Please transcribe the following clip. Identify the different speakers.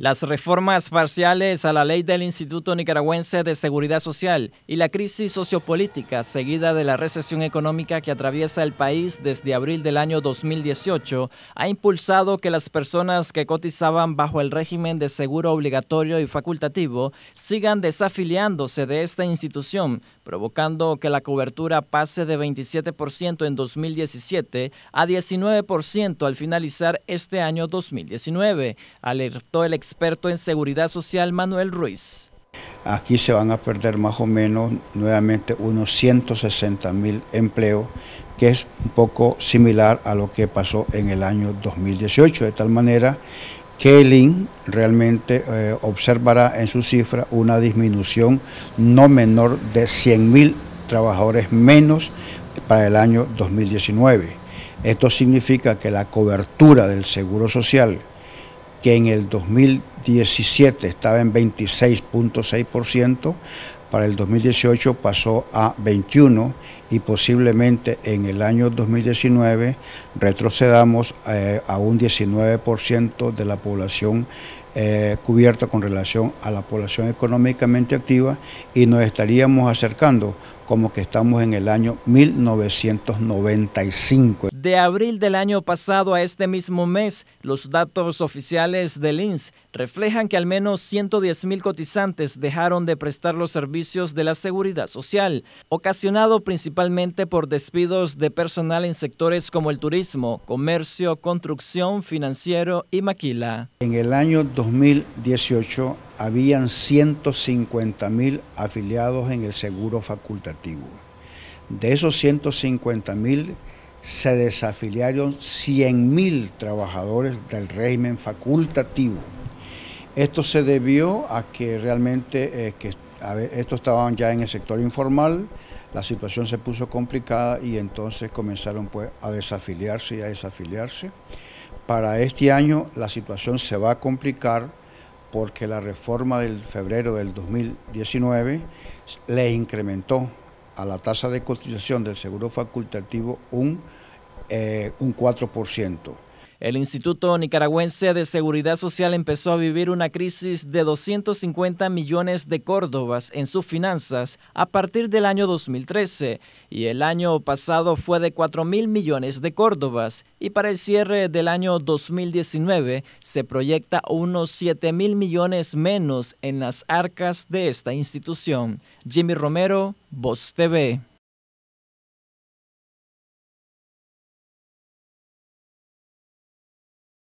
Speaker 1: Las reformas parciales a la ley del Instituto Nicaragüense de Seguridad Social y la crisis sociopolítica seguida de la recesión económica que atraviesa el país desde abril del año 2018 ha impulsado que las personas que cotizaban bajo el régimen de seguro obligatorio y facultativo sigan desafiliándose de esta institución, provocando que la cobertura pase de 27% en 2017 a 19% al finalizar este año 2019, alertó el experto en seguridad social Manuel Ruiz.
Speaker 2: Aquí se van a perder más o menos nuevamente unos 160 mil empleos, que es un poco similar a lo que pasó en el año 2018, de tal manera que el IN realmente eh, observará en su cifra una disminución no menor de 100 mil trabajadores menos para el año 2019. Esto significa que la cobertura del seguro social que en el 2017 estaba en 26.6%, para el 2018 pasó a 21 y posiblemente en el año 2019 retrocedamos eh, a un 19% de la población eh, cubierta con relación a la población económicamente activa y nos estaríamos acercando como que estamos en el año 1995.
Speaker 1: De abril del año pasado a este mismo mes, los datos oficiales del INS reflejan que al menos 110 mil cotizantes dejaron de prestar los servicios de la seguridad social, ocasionado principalmente por despidos de personal en sectores como el turismo, comercio, construcción, financiero y maquila.
Speaker 2: En el año 2018 habían 150 mil afiliados en el seguro facultativo. De esos 150 mil se desafiliaron 100.000 trabajadores del régimen facultativo. Esto se debió a que realmente eh, que, estos estaban ya en el sector informal, la situación se puso complicada y entonces comenzaron pues, a desafiliarse y a desafiliarse. Para este año la situación se va a complicar porque la reforma del febrero del 2019 les incrementó a la tasa de cotización del seguro facultativo un, 4%. Eh,
Speaker 1: el Instituto Nicaragüense de Seguridad Social empezó a vivir una crisis de 250 millones de córdobas en sus finanzas a partir del año 2013 y el año pasado fue de 4 mil millones de córdobas y para el cierre del año 2019 se proyecta unos 7 mil millones menos en las arcas de esta institución. Jimmy Romero, Voz TV.